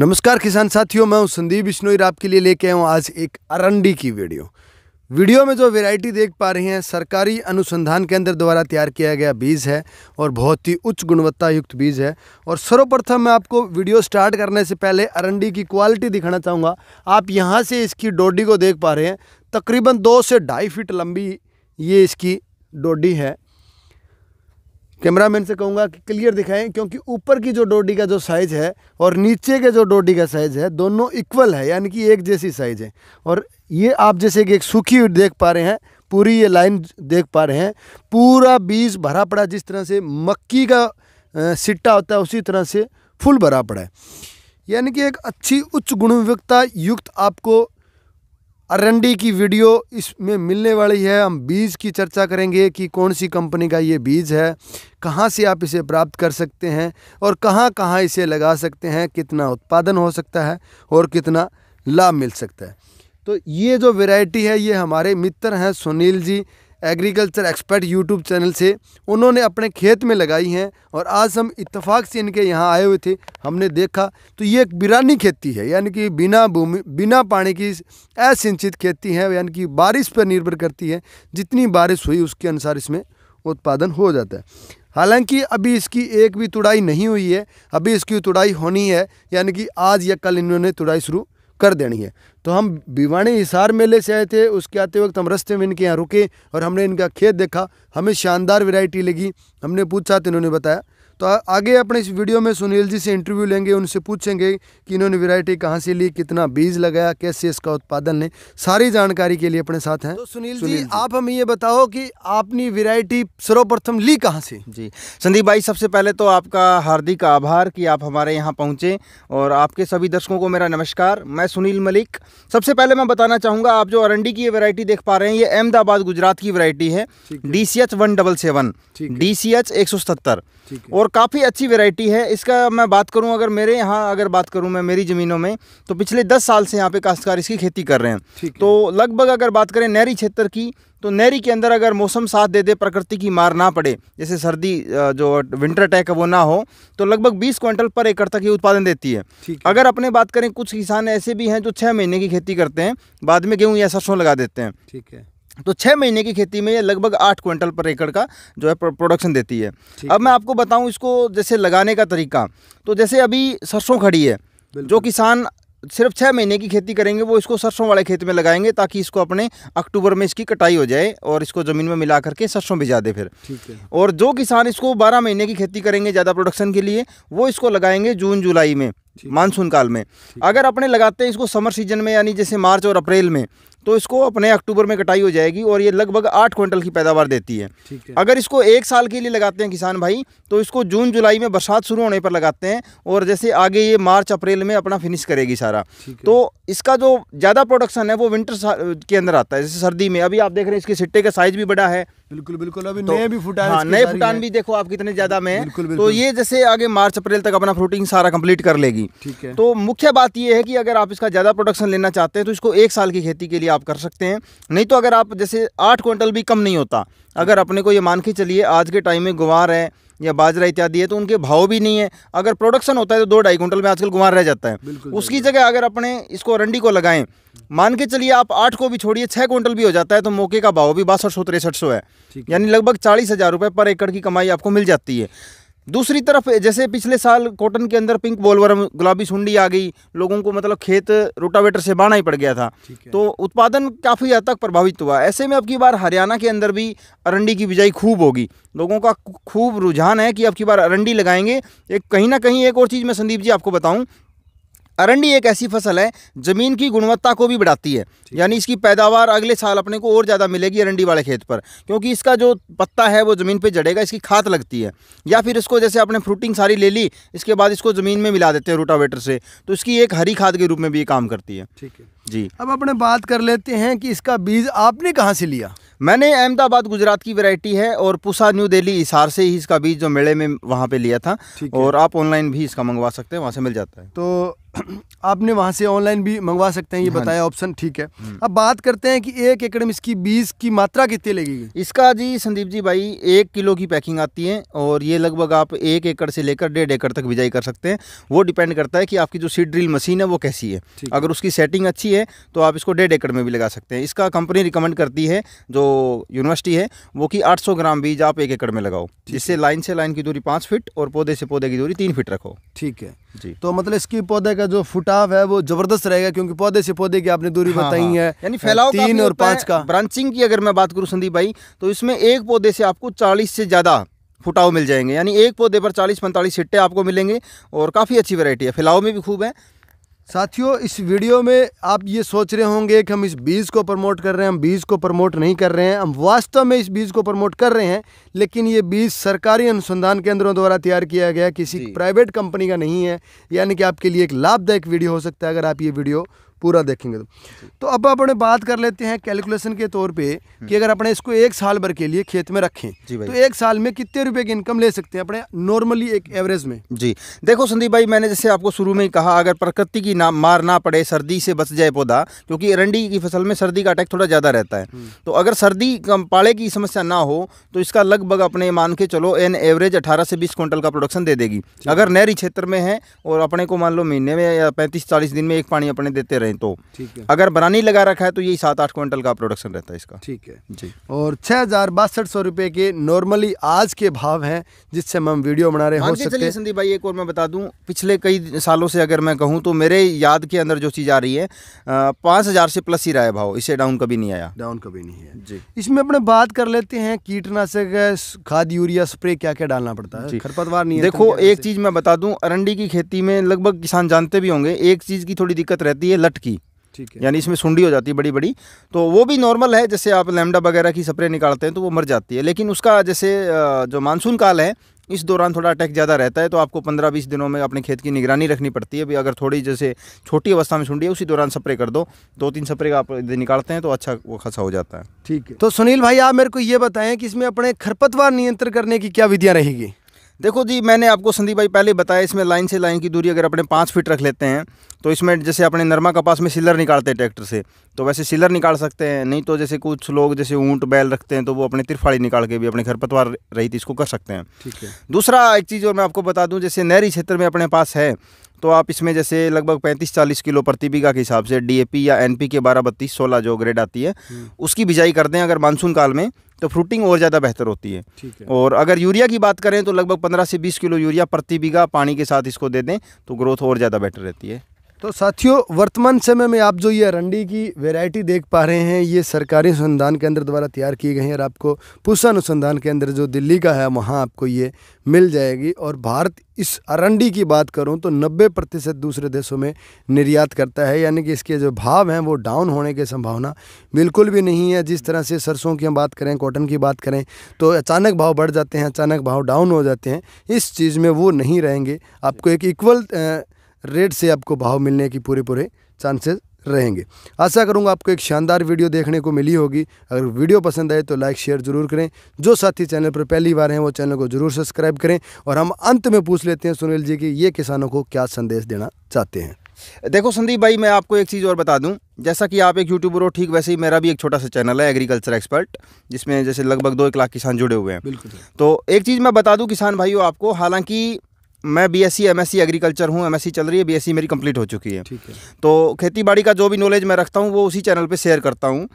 नमस्कार किसान साथियों मैं हूं संदीप बिश्नोई आपके लिए लेके आया हूं आज एक अरंडी की वीडियो वीडियो में जो वैरायटी देख पा रहे हैं सरकारी अनुसंधान केंद्र द्वारा तैयार किया गया बीज है और बहुत ही उच्च गुणवत्ता युक्त बीज है और सर्वप्रथम मैं आपको वीडियो स्टार्ट करने से पहले अरंडी की क्वालिटी दिखाना चाहूँगा आप यहाँ से इसकी डोडी को देख पा रहे हैं तकरीबन दो से ढाई फीट लंबी ये इसकी डोडी है कैमरामैन से कहूँगा कि क्लियर दिखाएं क्योंकि ऊपर की जो डोडी का जो साइज़ है और नीचे के जो डोडी का साइज़ है दोनों इक्वल है यानी कि एक जैसी साइज़ है और ये आप जैसे कि एक सूखी देख पा रहे हैं पूरी ये लाइन देख पा रहे हैं पूरा बीज भरा पड़ा जिस तरह से मक्की का सिट्टा होता है उसी तरह से फुल भरा पड़ा है यानी कि एक अच्छी उच्च गुणवत्ता युक्त आपको अरंडी की वीडियो इसमें मिलने वाली है हम बीज की चर्चा करेंगे कि कौन सी कंपनी का ये बीज है कहाँ से आप इसे प्राप्त कर सकते हैं और कहाँ कहाँ इसे लगा सकते हैं कितना उत्पादन हो सकता है और कितना लाभ मिल सकता है तो ये जो वैरायटी है ये हमारे मित्र हैं Sunil ji agriculture expert YouTube channel से उन्होंने अपने खेत में लगाई हैं और आज हम इत्तेफाक से इनके यहाँ आए हुए थे हमने देखा तो ये एक बिरानी खेती है यानी कि बिना भूमि बिना पानी की असिंचित खेती है यानी कि बारिश पर निर्भर करती है जितनी बारिश हुई उसके अनुसार इसमें उत्पादन हो जाता है हालांकि अभी इसकी एक भी तुड़ाई नहीं हुई है अभी इसकी तुड़ाई होनी है यानी कि आज या कल इन्होंने तुड़ाई शुरू कर देनी है तो हम भिवाणी हिसार मेले से आए थे उसके आते वक्त हम रस्ते में इनके यहाँ रुके और हमने इनका खेत देखा हमें शानदार वैरायटी लगी हमने पूछा तो इन्होंने बताया तो आगे अपने इस वीडियो में सुनील जी से इंटरव्यू लेंगे उनसे पूछेंगे कि इन्होंने वैरायटी कहाँ से ली कितना बीज लगाया कैसे इसका उत्पादन है सारी जानकारी के लिए अपने साथ हैं तो सुनील, सुनील जी, जी आप हमें ये बताओ कि आपने वैरायटी सर्वप्रथम ली कहाँ से जी संदीप भाई सबसे पहले तो आपका हार्दिक आभार कि आप हमारे यहाँ पहुँचे और आपके सभी दर्शकों को मेरा नमस्कार मैं सुनील मलिक सबसे पहले मैं बताना चाहूँगा आप जो अरंडी की ये वैरायटी देख पा रहे हैं ये अहमदाबाद गुजरात की वरायटी है D C H one double seven D C H एक सौ सत्तर और काफ़ी अच्छी वेराइटी है इसका मैं बात करूं अगर मेरे यहाँ अगर बात करूं मैं मेरी ज़मीनों में तो पिछले दस साल से यहाँ पे काश्तकार इसकी खेती कर रहे हैं तो लगभग अगर बात करें नहरी क्षेत्र की तो नहरी के अंदर अगर मौसम साथ दे दे प्रकृति की मार ना पड़े जैसे सर्दी जो विंटर अटैक है वो ना हो तो लगभग 20 क्विंटल पर एकड़ तक ये उत्पादन देती है अगर अपने बात करें कुछ किसान ऐसे भी हैं जो छः महीने की खेती करते हैं बाद में गेहूँ या सरसों लगा देते हैं ठीक है तो छः महीने की खेती में ये लगभग आठ क्विंटल पर एकड़ का जो है प्रोडक्शन देती है अब मैं आपको बताऊं इसको जैसे लगाने का तरीका तो जैसे अभी सरसों खड़ी है जो किसान सिर्फ छः महीने की खेती करेंगे वो इसको सरसों वाले खेत में लगाएंगे ताकि इसको अपने अक्टूबर में इसकी कटाई हो जाए और इसको ज़मीन में मिला करके सरसों भिजा दे फिर ठीक है और जो किसान इसको बारह महीने की खेती करेंगे ज़्यादा प्रोडक्शन के लिए वो इसको लगाएंगे जून जुलाई में मानसून काल में अगर अपने लगाते हैं इसको समर सीजन में यानी जैसे मार्च और अप्रैल में तो इसको अपने अक्टूबर में कटाई हो जाएगी और ये लगभग आठ क्विंटल की पैदावार देती है।, है अगर इसको एक साल के लिए लगाते हैं किसान भाई तो इसको जून जुलाई में बरसात शुरू होने पर लगाते हैं और जैसे आगे ये मार्च अप्रैल में अपना फिनिश करेगी सारा तो इसका जो ज़्यादा प्रोडक्शन है वो विंटर के अंदर आता है जैसे सर्दी में अभी आप देख रहे हैं इसके सिट्टे का साइज़ भी बड़ा है बिल्कुल बिल्कुल अभी तो, नए भी हाँ, फुटान हाँ नए फुटान भी देखो आप कितने ज्यादा में बिल्कुल, बिल्कुल, तो ये जैसे आगे मार्च अप्रैल तक अपना फ्रूटिंग सारा कंप्लीट कर लेगी ठीक है तो मुख्य बात ये है कि अगर आप इसका ज्यादा प्रोडक्शन लेना चाहते हैं तो इसको एक साल की खेती के लिए आप कर सकते हैं नहीं तो अगर आप जैसे आठ क्विंटल भी कम नहीं होता अगर अपने को ये मान के चलिए आज के टाइम में गुवार है या बाजरा इत्यादि है तो उनके भाव भी नहीं है अगर प्रोडक्शन होता है तो दो ढाई कुंटल में आजकल गुमार रह जाता है उसकी जगह अगर अपने इसको अरंडी को लगाएं मान के चलिए आप आठ को भी छोड़िए छः क्विंटल भी हो जाता है तो मौके का भाव भी बासठ सौ तिरसठ सौ है यानी लगभग चालीस हज़ार रुपये पर एकड़ की कमाई आपको मिल जाती है दूसरी तरफ जैसे पिछले साल कॉटन के अंदर पिंक बोलवरम गुलाबी सुंडी आ गई लोगों को मतलब खेत रोटावेटर से बाना ही पड़ गया था तो उत्पादन काफ़ी हद तक प्रभावित हुआ ऐसे में अब की बार हरियाणा के अंदर भी अरंडी की बिजाई खूब होगी लोगों का खूब रुझान है कि अब की बार अरंडी लगाएंगे एक कहीं ना कहीं एक और चीज़ मैं संदीप जी आपको बताऊँ अरंडी एक ऐसी फसल है ज़मीन की गुणवत्ता को भी बढ़ाती है यानी इसकी पैदावार अगले साल अपने को और ज़्यादा मिलेगी अरंडी वाले खेत पर क्योंकि इसका जो पत्ता है वो ज़मीन पर जड़ेगा इसकी खाद लगती है या फिर इसको जैसे आपने फ्रूटिंग सारी ले ली इसके बाद इसको ज़मीन में मिला देते हैं रोटावेटर से तो इसकी एक हरी खाद के रूप में भी ये काम करती है ठीक है जी अब अपने बात कर लेते हैं कि इसका बीज आपने कहाँ से लिया मैंने अहमदाबाद गुजरात की वैरायटी है और पुसा न्यू दिल्ली हिसार से ही इसका बीज जो मेले में वहाँ पे लिया था और आप ऑनलाइन भी इसका मंगवा सकते हैं वहाँ से मिल जाता है तो आपने वहाँ से ऑनलाइन भी मंगवा सकते हैं ये हाँ बताया ऑप्शन ठीक है हम्म। अब बात करते हैं कि एक एकड़ में इसकी बीज की मात्रा कितनी लगेगी इसका जी संदीप जी भाई एक किलो की पैकिंग आती है और ये लगभग आप एक एकड़ से लेकर डेढ़ एकड़ तक बिजाई कर सकते हैं वो डिपेंड करता है कि आपकी जो सीड ड्रिल मशीन है वो कैसी है अगर उसकी सेटिंग अच्छी है तो आप इसको डेढ़ एकड़ में भी लगा सकते हैं इसका कंपनी रिकमेंड करती है जो यूनिवर्सिटी है वो कि आठ ग्राम बीज आप एक एकड़ में लगाओ जिससे लाइन से लाइन की दूरी पाँच फिट और पौधे से पौधे की दूरी तीन फिट रखो ठीक है तो मतलब इसके पौधे का जो फुटाव है वो जबरदस्त रहेगा क्योंकि पौधे से पौधे की आपने दूरी हाँ, हाँ। बताई है यानी फैलाव तीन और पांच का ब्रांचिंग की अगर मैं बात करूँ संदीप भाई तो इसमें एक पौधे से आपको चालीस से ज़्यादा फुटाव मिल जाएंगे यानी एक पौधे पर चालीस पैंतालीस छिट्टे आपको मिलेंगे और काफ़ी अच्छी वेरायटी है फैलाव में भी खूब है साथियों इस वीडियो में आप ये सोच रहे होंगे कि हम इस बीज को प्रमोट कर रहे हैं हम बीज को प्रमोट नहीं कर रहे हैं हम वास्तव में इस बीज को प्रमोट कर रहे हैं लेकिन ये बीज सरकारी अनुसंधान केंद्रों द्वारा तैयार किया गया किसी प्राइवेट कंपनी का नहीं है यानी कि आपके लिए एक लाभदायक वीडियो हो सकता है अगर आप ये वीडियो पूरा देखेंगे तो तो अब अपने बात कर लेते हैं कैलकुलेशन के तौर पे हम्म। कि अगर अपने इसको एक साल भर के लिए खेत में रखें तो एक साल में कितने रुपए की इनकम ले सकते हैं अपने नॉर्मली एक एवरेज में जी देखो संदीप भाई मैंने जैसे आपको शुरू में ही कहा अगर प्रकृति की ना मार ना पड़े सर्दी से बच जाए पौधा क्योंकि अरंडी की फसल में सर्दी का अटैक थोड़ा ज़्यादा रहता है हम्म। तो अगर सर्दी पाड़े की समस्या ना हो तो इसका लगभग अपने मान के चलो एन एवरेज अठारह से बीस क्विंटल का प्रोडक्शन दे देगी अगर नहरी क्षेत्र में है और अपने को मान लो महीने में या पैंतीस चालीस दिन में एक पानी अपने देते रहे करें तो ठीक है अगर बरानी लगा रखा है तो यही सात आठ क्विंटल का प्रोडक्शन रहता है इसका ठीक है जी और छः हज़ार बासठ सौ रुपये के नॉर्मली आज के भाव हैं जिससे हम वीडियो बना रहे हैं चलिए संदीप भाई एक और मैं बता दूँ पिछले कई सालों से अगर मैं कहूँ तो मेरे याद के अंदर जो चीज़ आ रही है पाँच से प्लस ही रहा है भाव इसे डाउन कभी नहीं आया डाउन कभी नहीं है जी इसमें अपने बात कर लेते हैं कीटनाशक खाद यूरिया स्प्रे क्या क्या डालना पड़ता है खरपतवार नहीं देखो एक चीज़ मैं बता दूँ अरंडी की खेती में लगभग किसान जानते भी होंगे एक चीज़ की थोड़ी दिक्कत रहती है लट की ठीक है यानी इसमें सुंडी हो जाती है बड़ी बड़ी तो वो भी नॉर्मल है जैसे आप लेमडा वगैरह की स्प्रे निकालते हैं तो वो मर जाती है लेकिन उसका जैसे जो मानसून काल है इस दौरान थोड़ा अटैक ज़्यादा रहता है तो आपको पंद्रह बीस दिनों में अपने खेत की निगरानी रखनी पड़ती है भी अगर थोड़ी जैसे छोटी अवस्था में सुंडी है उसी दौरान स्प्रे कर दो दो तीन स्प्रे आप निकालते हैं तो अच्छा वो खासा हो जाता है ठीक है तो सुनील भाई आप मेरे को ये बताएं कि इसमें अपने खरपतवार नियंत्रण करने की क्या विधियाँ रहेगी देखो जी मैंने आपको संदीप भाई पहले बताया इसमें लाइन से लाइन की दूरी अगर अपने पाँच फीट रख लेते हैं तो इसमें जैसे अपने नरमा कपास में सिलर निकालते हैं ट्रैक्टर से तो वैसे सिलर निकाल सकते हैं नहीं तो जैसे कुछ लोग जैसे ऊँट बैल रखते हैं तो वो अपने तिरफाड़ी निकाल के भी अपने खरपतवार थी इसको कर सकते हैं ठीक है दूसरा एक चीज़ और मैं आपको बता दूँ जैसे नहरी क्षेत्र में अपने पास है तो आप इसमें जैसे लगभग 35-40 किलो प्रति बीघा के हिसाब से डीएपी या एनपी के बारह बत्तीस सोलह जो ग्रेड आती है हम्म। उसकी बिजाई कर दें अगर मानसून काल में तो फ्रूटिंग और ज़्यादा बेहतर होती है है और अगर यूरिया की बात करें तो लगभग पंद्रह से बीस किलो यूरिया प्रति बीघा पानी के साथ इसको दे दें तो ग्रोथ और ज़्यादा बेटर रहती है तो साथियों वर्तमान समय में आप जो ये अरंडी की वैरायटी देख पा रहे हैं ये सरकारी अनुसंधान केंद्र द्वारा तैयार की गई है और आपको पुषा अनुसंधान केंद्र जो दिल्ली का है वहाँ आपको ये मिल जाएगी और भारत इस अरंडी की बात करूँ तो 90 प्रतिशत दूसरे देशों में निर्यात करता है यानी कि इसके जो भाव हैं वो डाउन होने की संभावना बिल्कुल भी नहीं है जिस तरह से सरसों की हम बात करें कॉटन की बात करें तो अचानक भाव बढ़ जाते हैं अचानक भाव डाउन हो जाते हैं इस चीज़ में वो नहीं रहेंगे आपको एक इक्वल रेट से आपको भाव मिलने की पूरे पूरे चांसेस रहेंगे आशा करूँगा आपको एक शानदार वीडियो देखने को मिली होगी अगर वीडियो पसंद आए तो लाइक शेयर जरूर करें जो साथी चैनल पर पहली बार हैं वो चैनल को जरूर सब्सक्राइब करें और हम अंत में पूछ लेते हैं सुनील जी कि ये किसानों को क्या संदेश देना चाहते हैं देखो संदीप भाई मैं आपको एक चीज़ और बता दूं जैसा कि आप एक यूट्यूबर हो ठीक वैसे ही मेरा भी एक छोटा सा चैनल है एग्रीकल्चर एक्सपर्ट जिसमें जैसे लगभग दो एक लाख किसान जुड़े हुए हैं बिल्कुल तो एक चीज़ मैं बता दूं किसान भाइयों आपको हालांकि मैं बी एस सी एग्रीकल्चर हूँ एम चल रही है बी मेरी कंप्लीट हो चुकी है तो खेती बाड़ी का जो भी नॉलेज मैं रखता हूँ वो उसी चैनल पर शेयर करता हूँ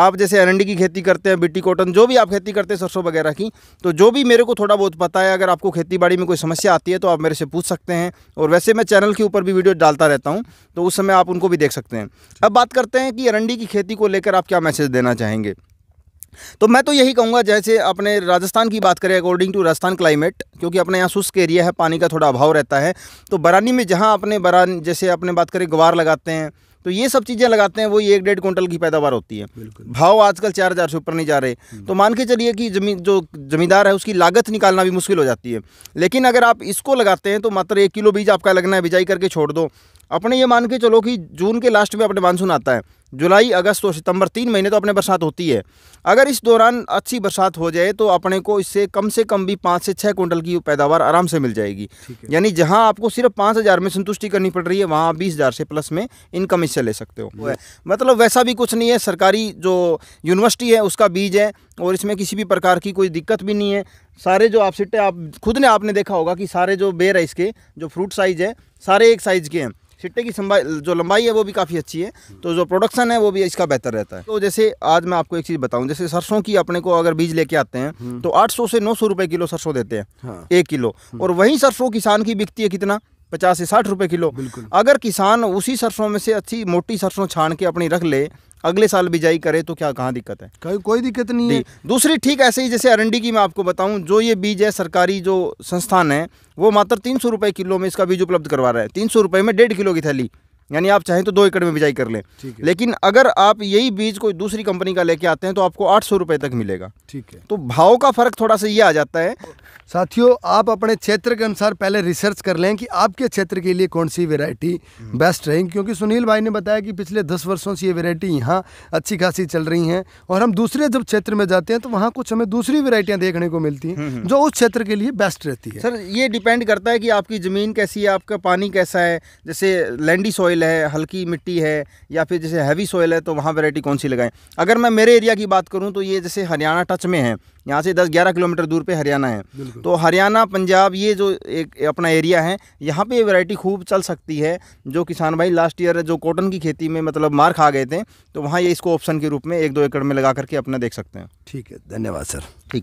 आप जैसे अरंडी की खेती करते हैं बिट्टी कॉटन जो भी आप खेती करते हैं सरसों वगैरह की तो जो भी मेरे को थोड़ा बहुत पता है अगर आपको खेती बाड़ी में कोई समस्या आती है तो आप मेरे से पूछ सकते हैं और वैसे मैं चैनल के ऊपर भी वीडियो डालता रहता हूँ तो उस समय आप उनको भी देख सकते हैं अब बात करते हैं कि अरंडी की खेती को लेकर आप क्या मैसेज देना चाहेंगे तो मैं तो यही कहूँगा जैसे अपने राजस्थान की बात करें अकॉर्डिंग टू राजस्थान क्लाइमेट क्योंकि अपने यहाँ शुष्क एरिया है पानी का थोड़ा अभाव रहता है तो बरानी में जहाँ अपने बरान जैसे अपने बात करें ग्वार लगाते हैं तो ये सब चीज़ें लगाते हैं वो एक डेढ़ कुंटल की पैदावार होती है भाव आजकल चार हज़ार से ऊपर नहीं जा रहे हम्म। तो मान के चलिए कि जमी जो ज़मींदार है उसकी लागत निकालना भी मुश्किल हो जाती है लेकिन अगर आप इसको लगाते हैं तो मात्र एक किलो बीज आपका लगना है बिजाई करके छोड़ दो अपने ये मान के चलो कि जून के लास्ट में अपने मानसून आता है जुलाई अगस्त और सितंबर तीन महीने तो अपने बरसात होती है अगर इस दौरान अच्छी बरसात हो जाए तो अपने को इससे कम से कम भी पाँच से छः कुंटल की पैदावार आराम से मिल जाएगी यानी जहाँ आपको सिर्फ पाँच हज़ार में संतुष्टि करनी पड़ रही है वहाँ बीस हज़ार से प्लस में इनकम इससे ले सकते हो मतलब वैसा भी कुछ नहीं है सरकारी जो यूनिवर्सिटी है उसका बीज है और इसमें किसी भी प्रकार की कोई दिक्कत भी नहीं है सारे जो आप सिट्टे आप खुद ने आपने देखा होगा कि सारे जो बेर है इसके जो फ्रूट साइज़ है सारे एक साइज़ के हैं छिट्टे की जो लंबाई है वो भी काफ़ी अच्छी है तो जो प्रोडक्शन है वो भी इसका बेहतर रहता है तो जैसे आज मैं आपको एक चीज़ बताऊँ जैसे सरसों की अपने को अगर बीज लेके आते हैं हम्म। तो 800 से 900 रुपए किलो सरसों देते हैं हाँ। एक किलो हम्म। और वहीं सरसों किसान की बिकती है कितना पचास से साठ रुपये किलो अगर किसान उसी सरसों में से अच्छी मोटी सरसों छान के अपनी रख ले अगले साल बिजाई करे तो क्या कहाँ दिक्कत है कोई कोई दिक्कत नहीं है दूसरी ठीक ऐसे ही जैसे अरंडी की मैं आपको बताऊं जो ये बीज है सरकारी जो संस्थान है वो मात्र तीन सौ रुपये किलो में इसका बीज उपलब्ध करवा रहा है तीन सौ रुपये में डेढ़ किलो की थैली यानी आप चाहें तो दो एकड़ में बिजाई कर लें लेकिन अगर आप यही बीज कोई दूसरी कंपनी का लेके आते हैं तो आपको आठ सौ रुपये तक मिलेगा ठीक है तो भाव का फ़र्क थोड़ा सा ये आ जाता है साथियों आप अपने क्षेत्र के अनुसार पहले रिसर्च कर लें कि आपके क्षेत्र के लिए कौन सी वेरायटी बेस्ट रहेगी क्योंकि सुनील भाई ने बताया कि पिछले दस वर्षों से ये वेरायटी यहाँ अच्छी खासी चल रही हैं और हम दूसरे जब क्षेत्र में जाते हैं तो वहाँ कुछ हमें दूसरी वेरायटियाँ देखने को मिलती हैं हम्म, हम्म। जो उस क्षेत्र के लिए बेस्ट रहती है सर ये डिपेंड करता है कि आपकी ज़मीन कैसी है आपका पानी कैसा है जैसे लैंडी सॉइल सॉइल है हल्की मिट्टी है या फिर जैसे हैवी सॉइल है तो वहाँ वेराइटी कौन सी लगाएं अगर मैं मेरे एरिया की बात करूँ तो ये जैसे हरियाणा टच में है यहाँ से 10-11 किलोमीटर दूर पे हरियाणा है तो हरियाणा पंजाब ये जो एक अपना एरिया है यहाँ पे ये वैरायटी खूब चल सकती है जो किसान भाई लास्ट ईयर जो कॉटन की खेती में मतलब मार खा गए थे तो वहाँ ये इसको ऑप्शन के रूप में एक दो एकड़ में लगा करके अपना देख सकते हैं ठीक है धन्यवाद सर ठीक